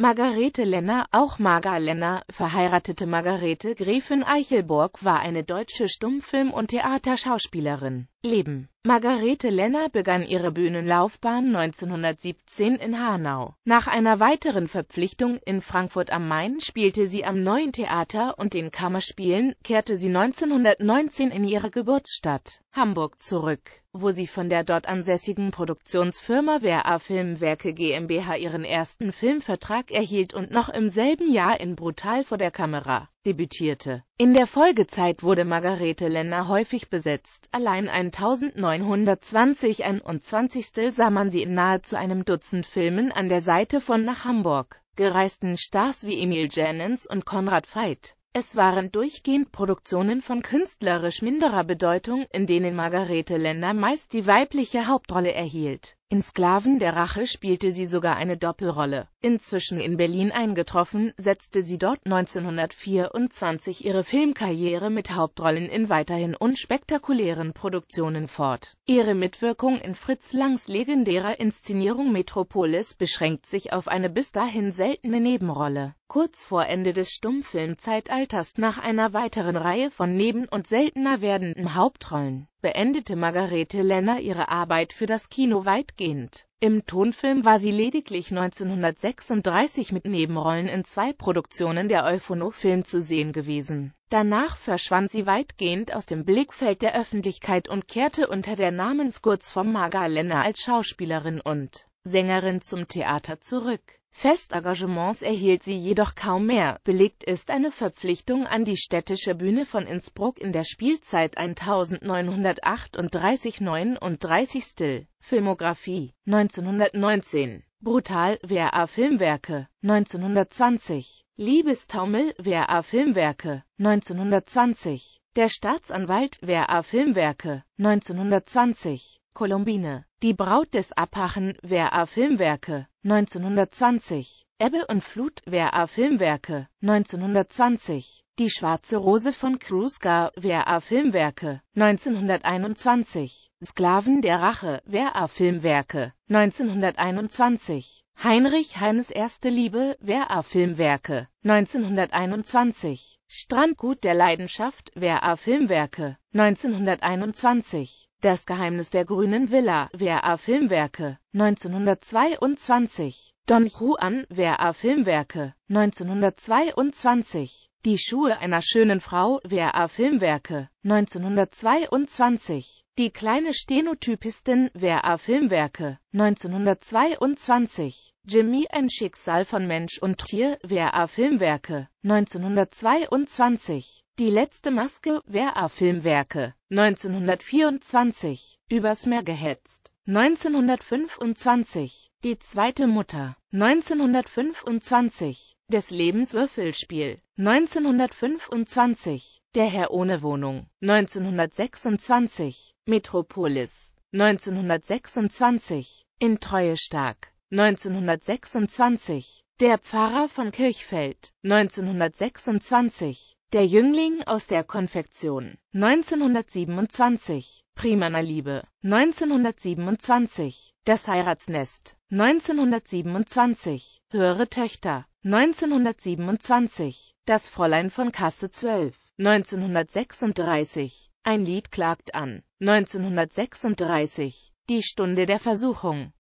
Margarete Lenner, auch Marga Lenner, verheiratete Margarete Gräfin Eichelburg war eine deutsche Stummfilm- und Theaterschauspielerin. Leben. Margarete Lenner begann ihre Bühnenlaufbahn 1917 in Hanau. Nach einer weiteren Verpflichtung in Frankfurt am Main spielte sie am Neuen Theater und den Kammerspielen, kehrte sie 1919 in ihre Geburtsstadt Hamburg zurück, wo sie von der dort ansässigen Produktionsfirma WRA Filmwerke GmbH ihren ersten Filmvertrag erhielt und noch im selben Jahr in Brutal vor der Kamera debütierte. In der Folgezeit wurde Margarete Lenner häufig besetzt, allein 1920 21 sah man sie in nahezu einem Dutzend Filmen an der Seite von nach Hamburg gereisten Stars wie Emil Jannens und Konrad Veit. Es waren durchgehend Produktionen von künstlerisch minderer Bedeutung, in denen Margarete Lenner meist die weibliche Hauptrolle erhielt in Sklaven der Rache spielte sie sogar eine Doppelrolle. Inzwischen in Berlin eingetroffen, setzte sie dort 1924 ihre Filmkarriere mit Hauptrollen in weiterhin unspektakulären Produktionen fort. Ihre Mitwirkung in Fritz Langs legendärer Inszenierung Metropolis beschränkt sich auf eine bis dahin seltene Nebenrolle kurz vor Ende des Stummfilmzeitalters nach einer weiteren Reihe von Neben- und seltener werdenden Hauptrollen, beendete Margarete Lenner ihre Arbeit für das Kino weitgehend. Im Tonfilm war sie lediglich 1936 mit Nebenrollen in zwei Produktionen der Euphono-Film zu sehen gewesen. Danach verschwand sie weitgehend aus dem Blickfeld der Öffentlichkeit und kehrte unter der Namenskurz von Marga Lenner als Schauspielerin und Sängerin zum Theater zurück. Festengagements erhielt sie jedoch kaum mehr. Belegt ist eine Verpflichtung an die städtische Bühne von Innsbruck in der Spielzeit 1938-39 Still. Filmografie 1919 Brutal WRA Filmwerke 1920 Liebestaumel WRA Filmwerke 1920 Der Staatsanwalt WRA Filmwerke 1920 Columbine, die Braut des Apachen, WRA Filmwerke, 1920, Ebbe und Flut, WRA Filmwerke, 1920, Die schwarze Rose von Krusgar, WRA Filmwerke, 1921, Sklaven der Rache, WRA Filmwerke, 1921, Heinrich Heines erste Liebe, WRA Filmwerke, 1921. Strandgut der Leidenschaft, WRA Filmwerke, 1921. Das Geheimnis der grünen Villa, WRA Filmwerke, 1922. Don Juan, WRA Filmwerke, 1922. Die Schuhe einer schönen Frau, WRA Filmwerke, 1922. Die kleine Stenotypistin, WRA Filmwerke, 1922. Jimmy, ein Schicksal von Mensch und Tier, WRA Filmwerke, 1922. Die letzte Maske, wer a filmwerke 1924, übers Meer gehetzt. 1925, die zweite Mutter, 1925, des Lebens Würfelspiel, 1925, der Herr ohne Wohnung, 1926, Metropolis, 1926, in Treue stark, 1926, der Pfarrer von Kirchfeld, 1926, der Jüngling aus der Konfektion 1927 Primaner Liebe 1927 Das Heiratsnest 1927 Höhere Töchter 1927 Das Fräulein von Kasse 12 1936 Ein Lied klagt an 1936 Die Stunde der Versuchung